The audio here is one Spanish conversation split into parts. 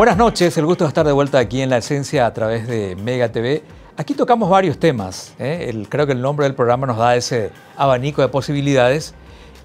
Buenas noches, el gusto de estar de vuelta aquí en La Esencia a través de Mega TV. Aquí tocamos varios temas. ¿eh? creo que el nombre del programa nos da ese abanico de posibilidades.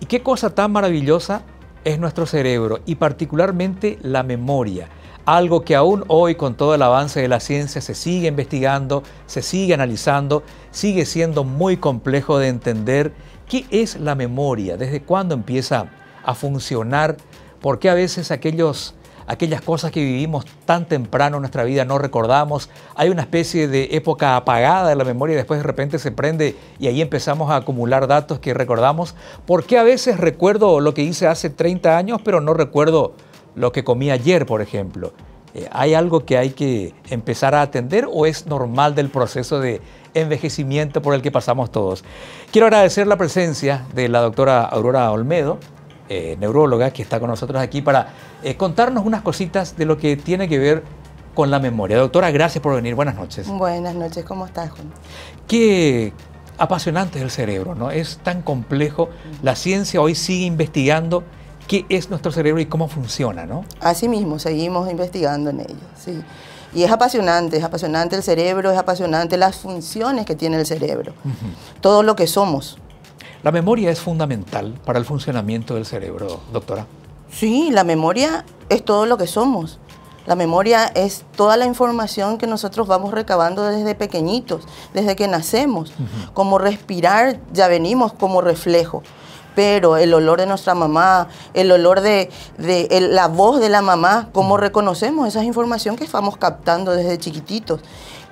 Y qué cosa tan maravillosa es nuestro cerebro y particularmente la memoria. Algo que aún hoy con todo el avance de la ciencia se sigue investigando, se sigue analizando, sigue siendo muy complejo de entender qué es la memoria, desde cuándo empieza a funcionar, por qué a veces aquellos aquellas cosas que vivimos tan temprano en nuestra vida no recordamos. Hay una especie de época apagada de la memoria y después de repente se prende y ahí empezamos a acumular datos que recordamos. ¿Por qué a veces recuerdo lo que hice hace 30 años, pero no recuerdo lo que comí ayer, por ejemplo? Eh, ¿Hay algo que hay que empezar a atender o es normal del proceso de envejecimiento por el que pasamos todos? Quiero agradecer la presencia de la doctora Aurora Olmedo, eh, neuróloga, que está con nosotros aquí para eh, contarnos unas cositas de lo que tiene que ver con la memoria. Doctora, gracias por venir. Buenas noches. Buenas noches, ¿cómo estás, Qué apasionante es el cerebro, ¿no? Es tan complejo. La ciencia hoy sigue investigando qué es nuestro cerebro y cómo funciona, ¿no? Así mismo, seguimos investigando en ello, sí. Y es apasionante, es apasionante el cerebro, es apasionante las funciones que tiene el cerebro, todo lo que somos. La memoria es fundamental para el funcionamiento del cerebro, doctora. Sí, la memoria es todo lo que somos. La memoria es toda la información que nosotros vamos recabando desde pequeñitos, desde que nacemos. Como respirar, ya venimos como reflejo. Pero el olor de nuestra mamá, el olor de, la voz de la mamá, cómo reconocemos esa información que estamos captando desde chiquititos.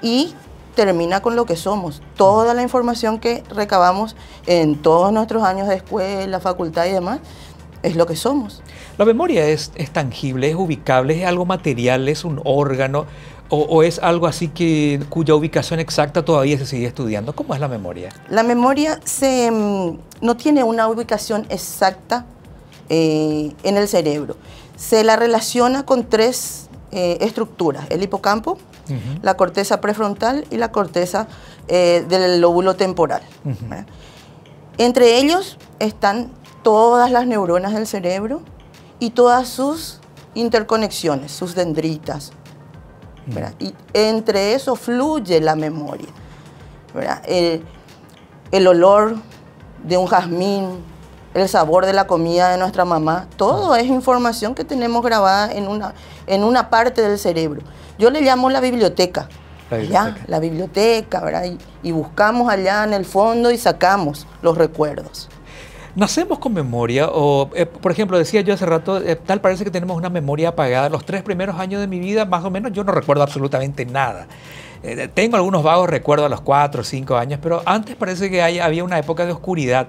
Y termina con lo que somos. Toda la información que recabamos en todos nuestros años de escuela, facultad y demás, es lo que somos. La memoria es, tangible, es ubicable, es algo material, es un órgano. O, es algo así que cuya ubicación exacta todavía se sigue estudiando? ¿Cómo es la memoria? La memoria mm, no tiene una ubicación exacta eh, en el cerebro. Se la relaciona con tres eh, estructuras, el hipocampo, la corteza prefrontal y la corteza eh, del lóbulo temporal. Entre ellos están todas las neuronas del cerebro y todas sus interconexiones, sus dendritas. Y entre eso fluye la memoria. El, olor de un jazmín, el sabor de la comida de nuestra mamá, todo es información que tenemos grabada en una parte del cerebro. Yo le llamo la biblioteca. La biblioteca. ¿verdad? Y, buscamos allá en el fondo y sacamos los recuerdos. ¿Nacemos con memoria? O, eh, por ejemplo, decía yo hace rato, eh, tal parece que tenemos una memoria apagada. Los tres primeros años de mi vida, más o menos, yo no recuerdo absolutamente nada. Eh, tengo algunos vagos recuerdos a los cuatro o cinco años, pero antes parece que había una época de oscuridad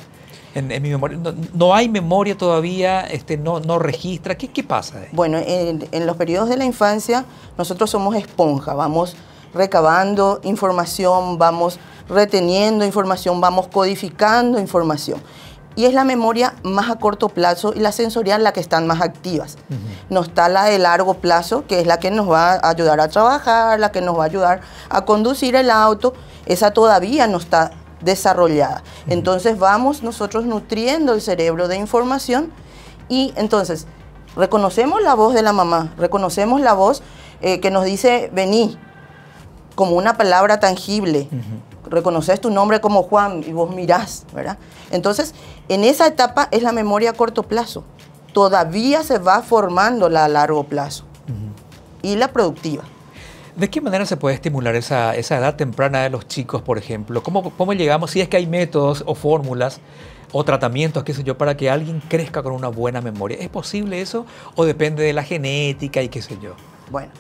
en, mi memoria. No, hay memoria todavía, este, no, no registra. ¿Qué, qué pasa? Bueno, en, los periodos de la infancia nosotros somos esponja, vamos recabando información, vamos reteniendo información, vamos codificando información y es la memoria más a corto plazo y la sensorial la que están más activas. No está la de largo plazo, que es la que nos va a ayudar a trabajar, la que nos va a ayudar a conducir el auto, esa todavía no está desarrollada. Entonces vamos nosotros nutriendo el cerebro de información y entonces reconocemos la voz de la mamá, reconocemos la voz eh, que nos dice vení como una palabra tangible. Reconoces tu nombre como Juan y vos mirás, ¿verdad? Entonces, en esa etapa es la memoria a corto plazo. Todavía se va formando la a largo plazo. Y la productiva. ¿De qué manera se puede estimular esa, edad temprana de los chicos, por ejemplo? ¿Cómo, ¿Cómo llegamos, si es que hay métodos o fórmulas o tratamientos, qué sé yo, para que alguien crezca con una buena memoria? ¿Es posible eso o depende de la genética y qué sé yo? Bueno,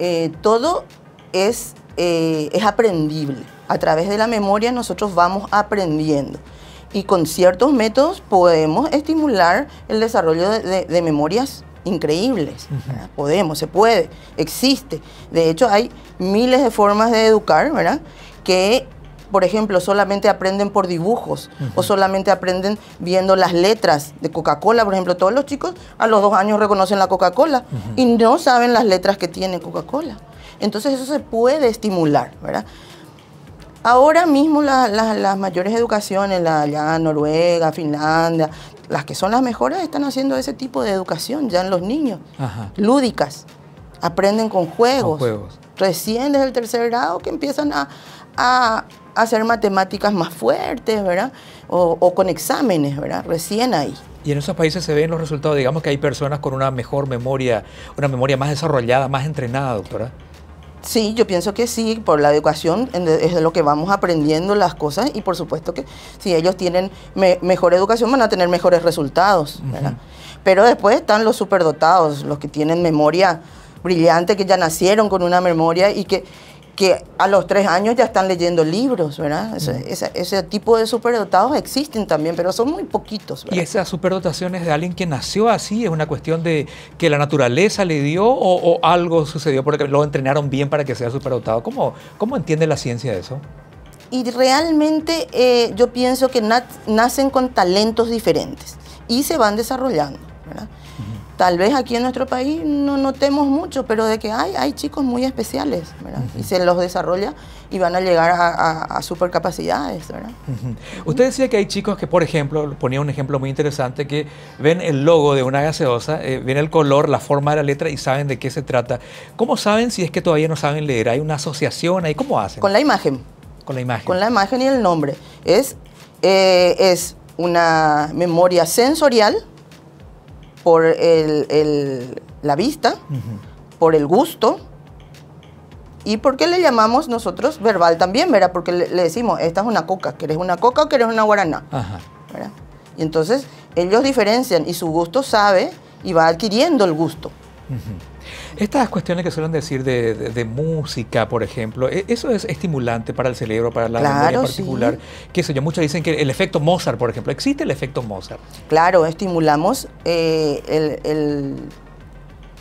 eh, todo es, eh, es aprendible. A través de la memoria nosotros vamos aprendiendo y con ciertos métodos podemos estimular el desarrollo de, de memorias increíbles. Podemos, se puede, existe. De hecho, hay miles de formas de educar, ¿verdad? Que, por ejemplo, solamente aprenden por dibujos o solamente aprenden viendo las letras de Coca-Cola. Por ejemplo, todos los chicos a los dos años reconocen la Coca-Cola y no saben las letras que tiene Coca-Cola. Entonces eso se puede estimular, ¿verdad? Ahora mismo las mayores educaciones, la, ya Noruega, Finlandia, las que son las mejores están haciendo ese tipo de educación ya en los niños, lúdicas, aprenden con juegos. juegos. Recién desde el tercer grado que empiezan a, hacer matemáticas más fuertes, ¿verdad? O, o, con exámenes, ¿verdad? Recién ahí. Y en esos países se ven los resultados, digamos que hay personas con una mejor memoria, una memoria más desarrollada, más entrenada, doctora. Sí, yo pienso que sí, por la educación es de lo que vamos aprendiendo las cosas y por supuesto que si ellos tienen mejor educación van a tener mejores resultados. Pero después están los superdotados, los que tienen memoria brillante, que ya nacieron con una memoria y que que a los tres años ya están leyendo libros, ¿verdad? Mm. Ese, tipo de superdotados existen también, pero son muy poquitos. ¿verdad? ¿Y esas superdotaciones de alguien que nació así? ¿Es una cuestión de que la naturaleza le dio o, algo sucedió porque lo entrenaron bien para que sea superdotado? ¿Cómo, cómo entiende la ciencia eso? Y realmente eh, yo pienso que nacen con talentos diferentes y se van desarrollando, ¿verdad? Tal vez aquí en nuestro país no notemos mucho, pero de que hay, hay chicos muy especiales, ¿verdad? Y se los desarrolla y van a llegar a, supercapacidades, ¿verdad? Usted decía que hay chicos que, por ejemplo, ponía un ejemplo muy interesante, que ven el logo de una gaseosa, eh, ven el color, la forma de la letra y saben de qué se trata. ¿Cómo saben si es que todavía no saben leer? ¿Hay una asociación ahí? ¿Cómo hacen? Con la imagen. Con la imagen. Con la imagen y el nombre. Es, eh, es una memoria sensorial, por la vista, por el gusto. ¿Y por qué le llamamos nosotros verbal también, verdad? Porque le, decimos, esta es una coca, ¿querés una coca o querés una guaraná? Y entonces ellos diferencian y su gusto sabe y va adquiriendo el gusto. Estas cuestiones que suelen decir de, música, por ejemplo, ¿e-, eso es estimulante para el cerebro, para la claro, memoria en particular. muchos dicen que el efecto Mozart, por ejemplo, existe el efecto Mozart. Claro, estimulamos eh,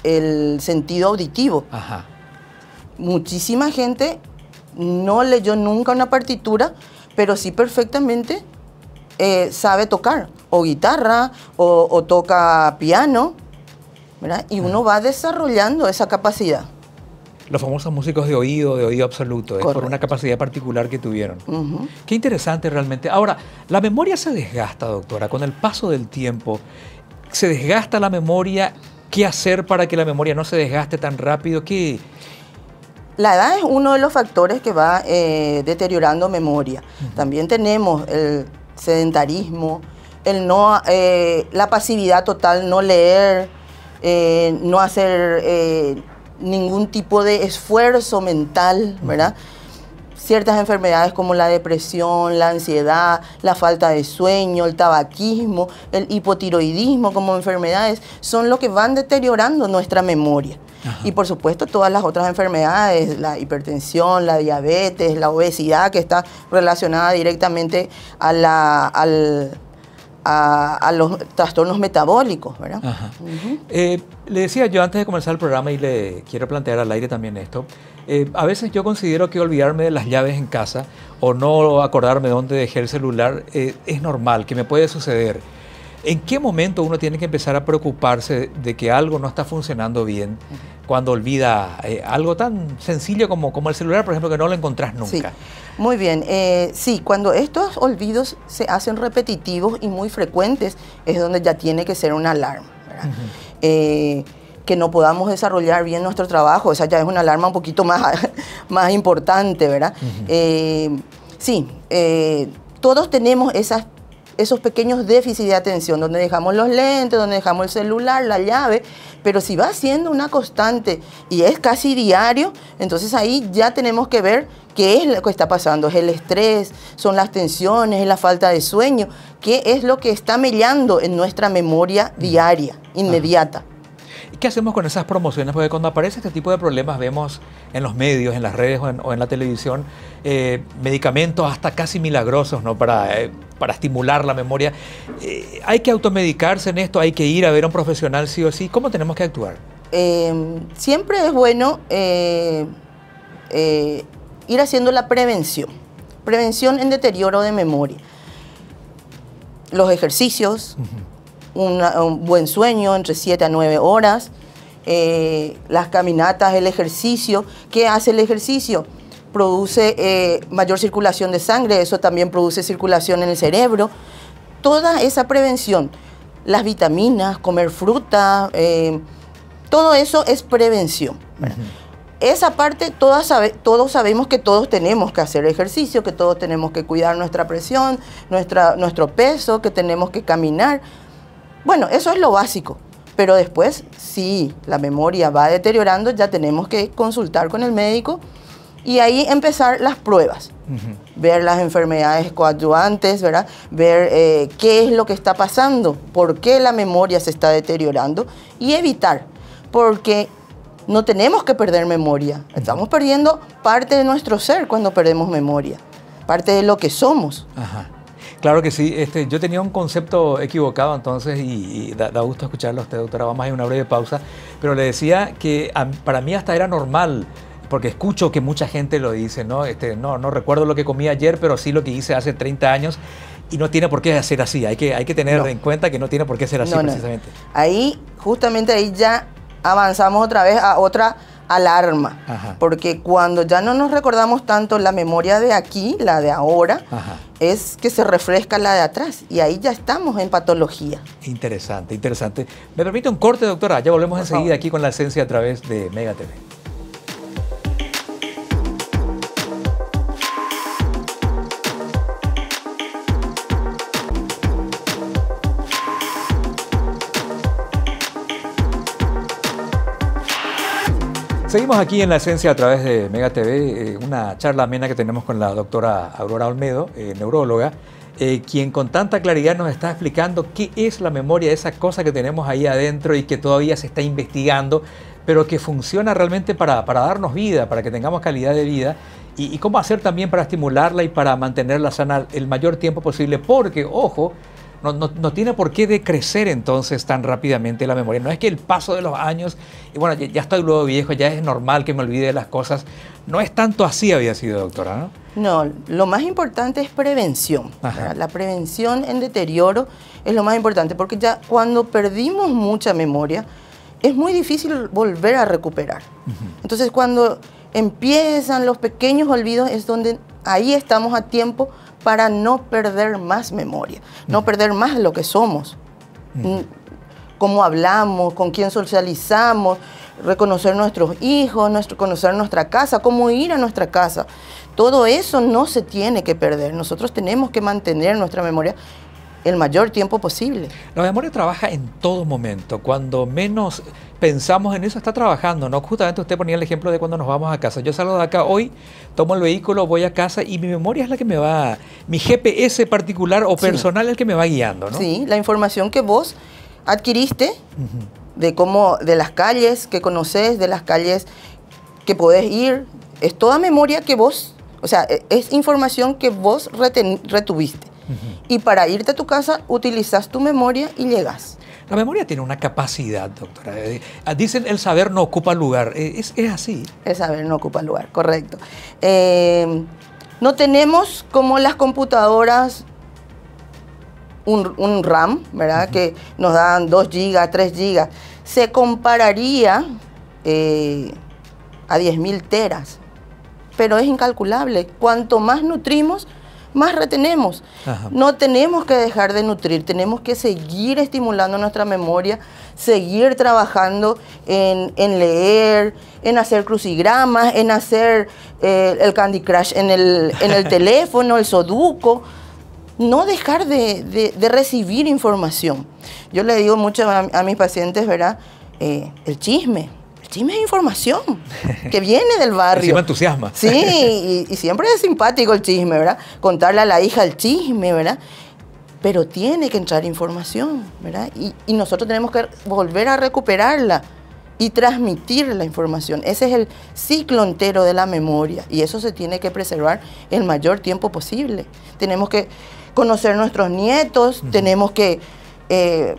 el, sentido auditivo. Muchísima gente no leyó nunca una partitura, pero sí perfectamente eh, sabe tocar, o guitarra, o toca piano y uno va desarrollando esa capacidad. Los famosos músicos de oído, de oído absoluto, es por una capacidad particular que tuvieron. Qué interesante realmente. Ahora, la memoria se desgasta, doctora, con el paso del tiempo. Se desgasta la memoria. ¿Qué hacer para que la memoria no se desgaste tan rápido? la edad es uno de los factores que va eh, deteriorando memoria. También tenemos el sedentarismo, el no, eh, la pasividad total, no leer, eh, no hacer eh, ningún tipo de esfuerzo mental, ¿verdad? Ciertas enfermedades como la depresión, la ansiedad, la falta de sueño, el tabaquismo, el hipotiroidismo como enfermedades, son lo que van deteriorando nuestra memoria. Y por supuesto todas las otras enfermedades, la hipertensión, la diabetes, la obesidad, que está relacionada directamente a la, al, a, los trastornos metabólicos, ¿verdad? Eh, le decía yo antes de comenzar el programa y le quiero plantear al aire también esto. Eh, a veces yo considero que olvidarme de las llaves en casa o no acordarme dónde dejé el celular eh, es normal, que me puede suceder. ¿En qué momento uno tiene que empezar a preocuparse de que algo no está funcionando bien cuando olvida algo tan sencillo como, como el celular, por ejemplo, que no lo encontrás nunca? Muy bien, eh, sí, cuando estos olvidos se hacen repetitivos y muy frecuentes es donde ya tiene que ser una alarma. Eh, que no podamos desarrollar bien nuestro trabajo, esa ya es una alarma un poquito más, más importante, ¿verdad? Eh, sí, todos tenemos esas esos pequeños déficits de atención, donde dejamos los lentes, donde dejamos el celular, la llave, pero si va siendo una constante y es casi diario, entonces ahí ya tenemos que ver qué es lo que está pasando, es el estrés, son las tensiones, es la falta de sueño, qué es lo que está mellando en nuestra memoria mm. diaria, inmediata qué hacemos con esas promociones? Porque cuando aparece este tipo de problemas vemos en los medios, en las redes o en, la televisión, eh, medicamentos hasta casi milagrosos ¿no? para, eh, para estimular la memoria. Eh, ¿Hay que automedicarse en esto? ¿Hay que ir a ver a un profesional sí o sí? ¿Cómo tenemos que actuar? Em, siempre es bueno ir haciendo la prevención. Prevención en deterioro de memoria. Los ejercicios un buen sueño, entre 7 a 9 horas, eh, las caminatas, el ejercicio. ¿Qué hace el ejercicio? Produce eh, mayor circulación de sangre, eso también produce circulación en el cerebro. Toda esa prevención, las vitaminas, comer fruta, eh, todo eso es prevención. Esa parte todas todos sabemos que todos tenemos que hacer ejercicio, que todos tenemos que cuidar nuestra presión, nuestra, nuestro peso, que tenemos que caminar bueno, eso es lo básico. Pero después, si la memoria va deteriorando, ya tenemos que consultar con el médico y ahí empezar las pruebas. Ver las enfermedades coadyuantes, Ver eh, qué es lo que está pasando, por qué la memoria se está deteriorando y evitar. Porque no tenemos que perder memoria. Estamos perdiendo parte de nuestro ser cuando perdemos memoria, parte de lo que somos. Claro que sí. Este, yo tenía un concepto equivocado entonces y, da, gusto escucharlo a usted, doctora. Vamos a ir una breve pausa. Pero le decía que para mí hasta era normal porque escucho que mucha gente lo dice, ¿no? Este, no, no recuerdo lo que comí ayer, pero sí lo que hice hace 30 años y no tiene por qué ser así. Hay que, hay que tener en cuenta que no tiene por qué ser así precisamente. Ahí, justamente ahí ya avanzamos otra vez a otra alarma, porque cuando ya no nos recordamos tanto la memoria de aquí, la de ahora, es que se refresca la de atrás y ahí ya estamos en patología. Interesante, interesante. Me permite un corte, doctora, ya volvemos enseguida aquí con la esencia a través de Mega TV. Seguimos aquí en La Esencia a través de Mega TV, eh, una charla amena que tenemos con la doctora Aurora Olmedo, eh, neuróloga, eh, quien con tanta claridad nos está explicando qué es la memoria, esa cosa que tenemos ahí adentro y que todavía se está investigando, pero que funciona realmente para, darnos vida, para que tengamos calidad de vida y, y cómo hacer también para estimularla y para mantenerla sana el mayor tiempo posible, porque, ojo, no, tiene por qué decrecer entonces tan rápidamente la memoria. No es que el paso de los años, y bueno, ya, estoy luego viejo, ya es normal que me olvide las cosas. No es tanto así, había sido, doctora, ¿no? lo más importante es prevención. La prevención en deterioro es lo más importante, porque ya cuando perdimos mucha memoria, es muy difícil volver a recuperar. Entonces, cuando empiezan los pequeños olvidos, es donde ahí estamos a tiempo para no perder más memoria, no perder más lo que somos, mm, cómo hablamos, con quién socializamos, reconocer nuestros hijos, nuestro, conocer nuestra casa, cómo ir a nuestra casa. Todo eso no se tiene que perder. Nosotros tenemos que mantener nuestra memoria el mayor tiempo posible. La memoria trabaja en todo momento. Cuando menos pensamos en eso, está trabajando, ¿no? Justamente usted ponía el ejemplo de cuando nos vamos a casa. Yo salgo de acá hoy, tomo el vehículo, voy a casa y mi memoria es la que me va, mi GPS particular o personal es el que me va guiando, ¿no? Sí, la información que vos adquiriste de cómo, de las calles que conoces, de las calles que podés ir, es toda memoria que vos, o sea, e, es información que vos retuviste. Y para irte a tu casa utilizas tu memoria y llegas. La memoria tiene una capacidad, doctora. Eh, Dicen el saber no ocupa lugar. Eh, ¿Es, así? El saber no ocupa lugar, correcto. Eh, no tenemos como las computadoras un, RAM, ¿verdad? Que nos dan 2 GB, 3 GB. Se compararía a 10.000 teras, pero es incalculable. Cuanto más nutrimos, más retenemos. No tenemos que dejar de nutrir, tenemos que seguir estimulando nuestra memoria, seguir trabajando en, leer, en hacer crucigramas, en hacer eh, el Candy Crush en el, teléfono, el soduco, No dejar de, de, recibir información. Yo le digo mucho a, mis pacientes, ¿verdad? Eh, el chisme. El chisme es información que viene del barrio. me entusiasma. Sí, y, siempre es simpático el chisme, ¿verdad? Contarle a la hija el chisme, ¿verdad? Pero tiene que entrar información, ¿verdad? Y, nosotros tenemos que volver a recuperarla y transmitir la información. Ese es el ciclo entero de la memoria y eso se tiene que preservar el mayor tiempo posible. Tenemos que conocer a nuestros nietos, tenemos que eh,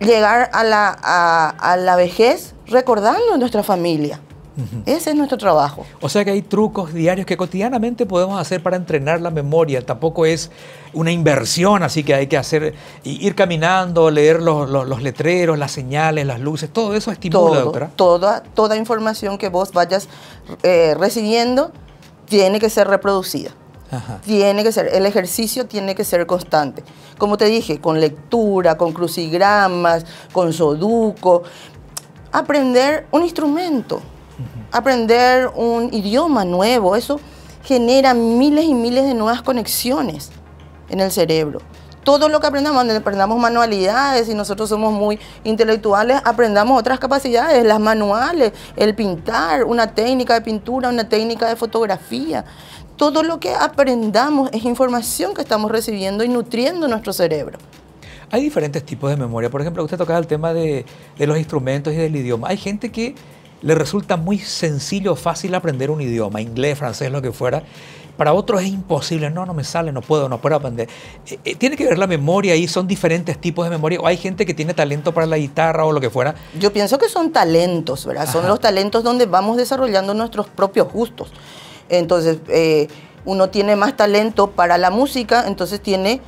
llegar a la, a, la vejez recordando a nuestra familia. Ese es nuestro trabajo. O sea que hay trucos diarios que cotidianamente podemos hacer para entrenar la memoria. Tampoco es una inversión, así que hay que hacer, ir caminando, leer los, letreros, las señales, las luces, todo eso estimula, todo, Toda, toda información que vos vayas eh, recibiendo tiene que ser reproducida. Tiene que ser, el ejercicio tiene que ser constante. Como te dije, con lectura, con crucigramas, con soduco. Aprender un instrumento, aprender un idioma nuevo, eso genera miles y miles de nuevas conexiones en el cerebro. Todo lo que aprendamos, aprendamos manualidades, y nosotros somos muy intelectuales, aprendamos otras capacidades, las manuales, el pintar, una técnica de pintura, una técnica de fotografía todo lo que aprendamos es información que estamos recibiendo y nutriendo nuestro cerebro. Hay diferentes tipos de memoria. Por ejemplo, usted tocaba el tema de, los instrumentos y del idioma. Hay gente que le resulta muy sencillo, fácil aprender un idioma, inglés, francés, lo que fuera. Para otros es imposible, no, no me sale, no puedo, no puedo aprender. Eh, eh, tiene que ver la memoria ahí, son diferentes tipos de memoria, o hay gente que tiene talento para la guitarra o lo que fuera. Yo pienso que son talentos, ¿verdad? Son los talentos donde vamos desarrollando nuestros propios gustos. Entonces, eh, uno tiene más talento para la música, entonces tiene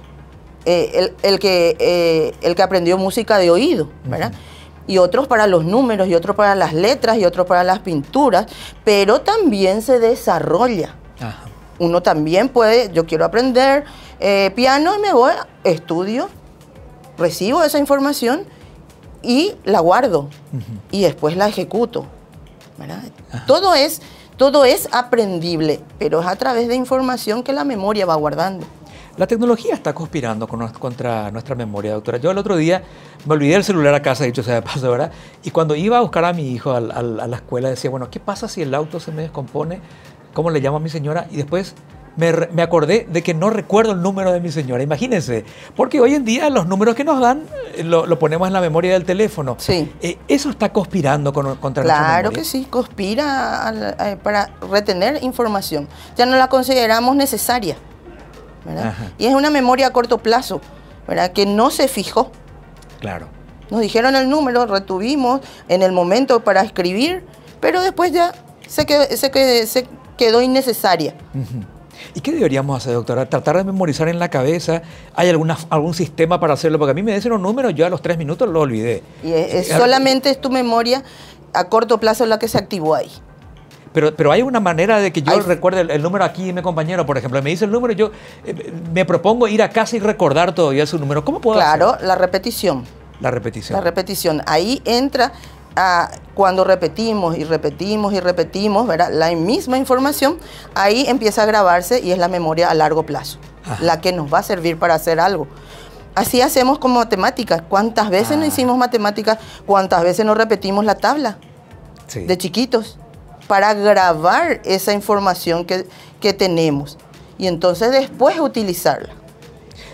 eh, el, que, eh, el que aprendió música de oído, ¿verdad? Y otros para los números, y otros para las letras, y otros para las pinturas, pero también se desarrolla. Uno también puede, yo quiero aprender piano y me voy, estudio, recibo esa información y la guardo y después la ejecuto. ¿verdad? Todo es todo es aprendible, pero es a través de información que la memoria va guardando. La tecnología está conspirando contra nuestra memoria, doctora. Yo el otro día me olvidé el celular a casa, dicho sea de paso, ¿verdad? Y cuando iba a buscar a mi hijo a, a la escuela, decía, bueno, ¿qué pasa si el auto se me descompone? ¿Cómo le llamo a mi señora? Y después me, acordé de que no recuerdo el número de mi señora, imagínense, porque hoy en día los números que nos dan eh, lo, ponemos en la memoria del teléfono. Sí. Eh, eso está conspirando con, contra claro Claro que sí, conspira eh, para retener información. Ya no la consideramos necesaria. Y es una memoria a corto plazo, ¿verdad? que no se fijó. Claro. Nos dijeron el número, retuvimos en el momento para escribir, pero después ya se quedó, se innecesaria. ¿Y qué deberíamos hacer, doctora? ¿Tratar de memorizar en la cabeza? ¿Hay alguna, algún sistema para hacerlo? Porque a mí me dicen los números, yo a los tres minutos lo olvidé. Y solamente es tu memoria a corto plazo la que se activó ahí. Pero, pero, hay una manera de que yo recuerde el, número aquí mi compañero, por ejemplo, me dice el número, yo eh, me propongo ir a casa y recordar todavía su número. ¿Cómo puedo Claro, la repetición. La repetición. La repetición. Ahí entra cuando repetimos y repetimos y repetimos la misma información, ahí empieza a grabarse y es la memoria a largo plazo, la que nos va a servir para hacer algo. Así hacemos con matemáticas. ¿Cuántas veces no ah. hicimos matemáticas? ¿Cuántas veces no repetimos la tabla de chiquitos? Para grabar esa información que, tenemos y entonces después utilizarla.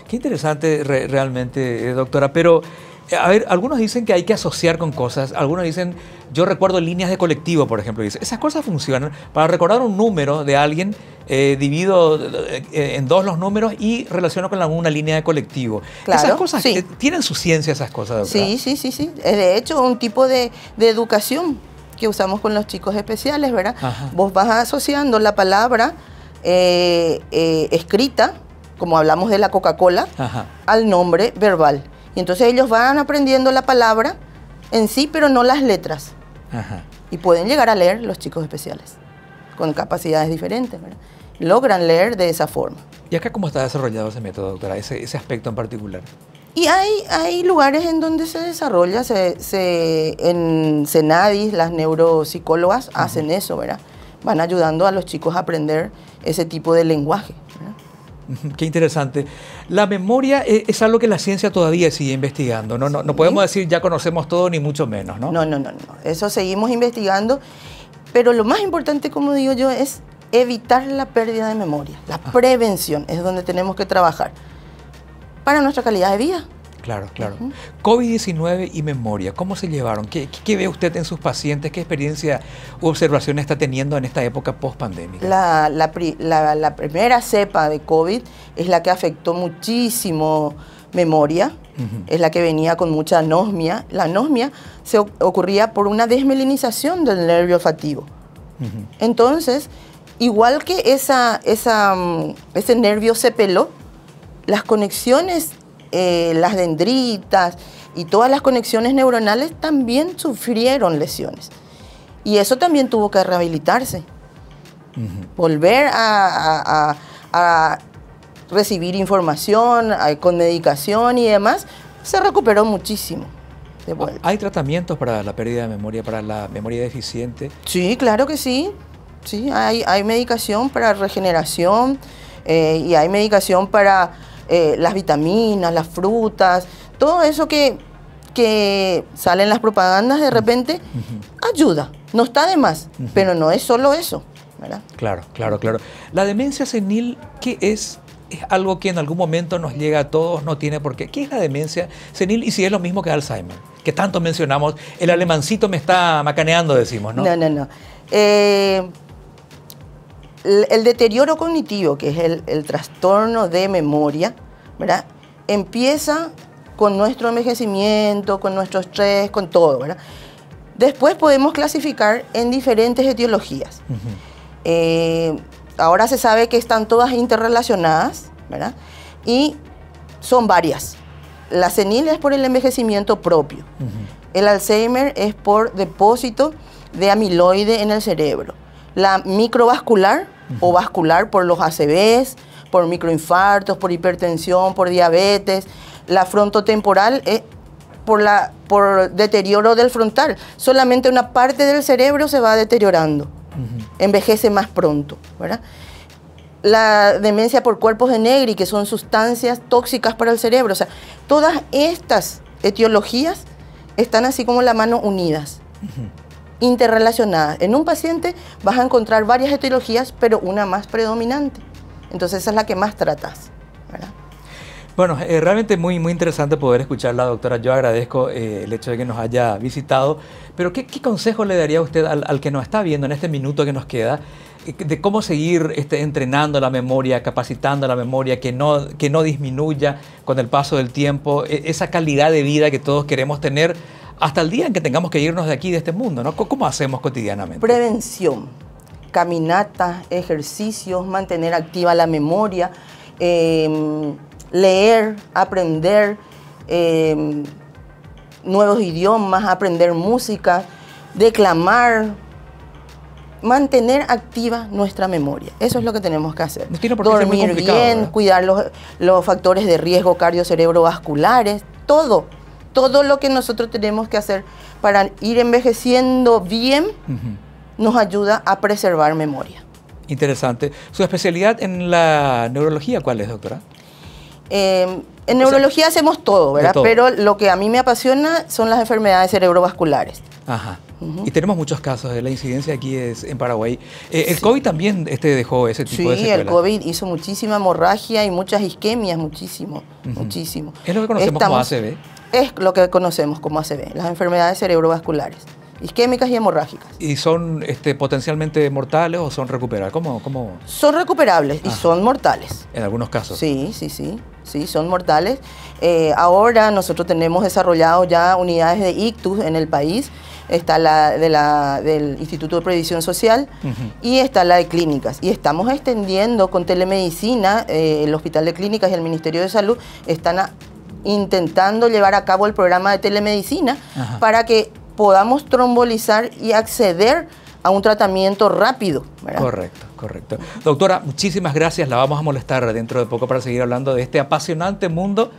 Qué interesante realmente, eh, doctora, pero... Eh, a ver, algunos dicen que hay que asociar con cosas, algunos dicen, yo recuerdo líneas de colectivo, por ejemplo, dice, esas cosas funcionan para recordar un número de alguien, eh, divido eh, en dos los números y relaciono con alguna línea de colectivo. esas cosas eh, tienen su ciencia, esas cosas. Sí, sí, sí, sí. De hecho, un tipo de, educación que usamos con los chicos especiales, ¿verdad? Vos vas asociando la palabra escrita, como hablamos de la Coca-Cola, al nombre verbal. Y entonces ellos van aprendiendo la palabra en sí, pero no las letras. Y pueden llegar a leer los chicos especiales, con capacidades diferentes. Logran leer de esa forma. ¿Y acá cómo está desarrollado ese método, doctora? Ese, ese aspecto en particular. Y hay, hay lugares en donde se desarrolla, se, se en Senadis, las neuropsicólogas hacen eso, ¿verdad? Van ayudando a los chicos a aprender ese tipo de lenguaje. ¿verdad? Qué interesante. La memoria e-, es, algo que la ciencia todavía sigue investigando. No, no, podemos decir ya conocemos todo, ni mucho menos, No, no, no, no. Eso seguimos investigando. Pero lo más importante, como digo yo, es evitar la pérdida de memoria. La ah. prevención es donde tenemos que trabajar para nuestra calidad de vida claro, claro. COVID-19 y memoria, ¿cómo se llevaron? ¿Qué, ve usted en sus pacientes? ¿Qué experiencia u observación está teniendo en esta época post La, primera cepa de COVID es la que afectó muchísimo memoria, es la que venía con mucha anosmia. La anosmia se ocurría por una desmelinización del nervio olfativo. Entonces, igual que mm, ese nervio se peló, las conexiones eh, las dendritas y todas las conexiones neuronales también sufrieron lesiones. Y eso también tuvo que rehabilitarse. Volver a, recibir información con medicación y demás, se recuperó muchísimo. Ah, ¿Hay tratamientos para la pérdida de memoria, para la memoria deficiente? Sí, claro que sí. Sí, hay, medicación para regeneración eh, y hay medicación para eh, las vitaminas, las frutas, todo eso que, que sale en las propagandas de repente, ayuda, no está de más, pero no es solo eso. ¿verdad? Claro, claro, claro. La demencia senil, ¿qué es? Es algo que en algún momento nos llega a todos, no tiene por qué. ¿Qué es la demencia senil y si es lo mismo que Alzheimer? Que tanto mencionamos, el alemancito me está macaneando, decimos, ¿no? No, no, no. Eh, el, deterioro cognitivo, que es el, trastorno de memoria, empieza con nuestro envejecimiento, con nuestro estrés, con todo. Después podemos clasificar en diferentes etiologías. Eh, ahora se sabe que están todas interrelacionadas, Y son varias. La senil es por el envejecimiento propio. El Alzheimer es por depósito de amiloide en el cerebro la microvascular o vascular por los ACVs, por microinfartos, por hipertensión, por diabetes, la frontotemporal es por, la, por deterioro del frontal. Solamente una parte del cerebro se va deteriorando, envejece más pronto, La demencia por cuerpos de negri, que son sustancias tóxicas para el cerebro. O sea, todas estas etiologías están así como la mano unidas interrelacionadas. En un paciente vas a encontrar varias etiologías, pero una más predominante. Entonces esa es la que más tratas. Bueno, eh, realmente muy, muy interesante poder escucharla, doctora. Yo agradezco eh, el hecho de que nos haya visitado. Pero, ¿qué, consejo le daría usted al, que nos está viendo en este minuto que nos queda eh, de cómo seguir este, entrenando la memoria, capacitando la memoria, que no, que no disminuya con el paso del tiempo e, esa calidad de vida que todos queremos tener? hasta el día en que tengamos que irnos de aquí, de este mundo, ¿no? ¿Cómo hacemos cotidianamente? Prevención, caminatas, ejercicios, mantener activa la memoria, em, leer, aprender em, nuevos idiomas, aprender música, declamar, mantener activa nuestra memoria. Eso es lo que tenemos que hacer. Dormir bien, ¿eh? cuidar los, factores de riesgo cardio-cerebrovasculares, todo todo lo que nosotros tenemos que hacer para ir envejeciendo bien nos ayuda a preservar memoria. Interesante. ¿Su especialidad en la neurología cuál es, doctora? Em, en neurología hacemos todo, ¿verdad? Pero lo que a mí me apasiona son las enfermedades cerebrovasculares. Ajá. Y tenemos muchos casos, de la incidencia aquí es en Paraguay. Eh, ¿El COVID también este, dejó ese tipo de Sí, el COVID hizo muchísima hemorragia y muchas isquemias, muchísimo, muchísimo. Es lo que conocemos como ACV es lo que conocemos como ACV, las enfermedades cerebrovasculares isquémicas y hemorrágicas. ¿Y son este, potencialmente mortales o son recuperables? ¿Cómo, cómo? Son recuperables y ah. son mortales. En algunos casos. Sí, sí, sí. Sí, son mortales. Eh, ahora nosotros tenemos desarrollado ya unidades de ictus en el país. Está la, del Instituto de Previsión Social y está la de clínicas. Y estamos extendiendo con telemedicina, eh, el Hospital de Clínicas y el Ministerio de Salud están intentando llevar a cabo el programa de telemedicina para que podamos trombolizar y acceder a un tratamiento rápido. Correcto, correcto. Doctora, muchísimas gracias. La vamos a molestar dentro de poco para seguir hablando de este apasionante mundo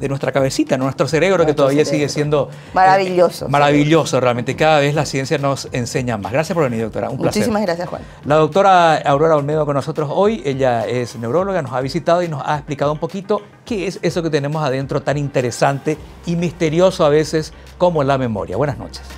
de nuestra cabecita, nuestro cerebro que todavía sigue siendo eh, maravilloso. maravilloso realmente. Cada vez la ciencia nos enseña más. Gracias por venir, doctora. Un Muchísimas gracias, Juan. La doctora Aurora Olmedo con nosotros hoy. Ella es neuróloga, nos ha visitado y nos ha explicado un poquito qué es eso que tenemos adentro tan interesante y misterioso a veces como la memoria. Buenas noches.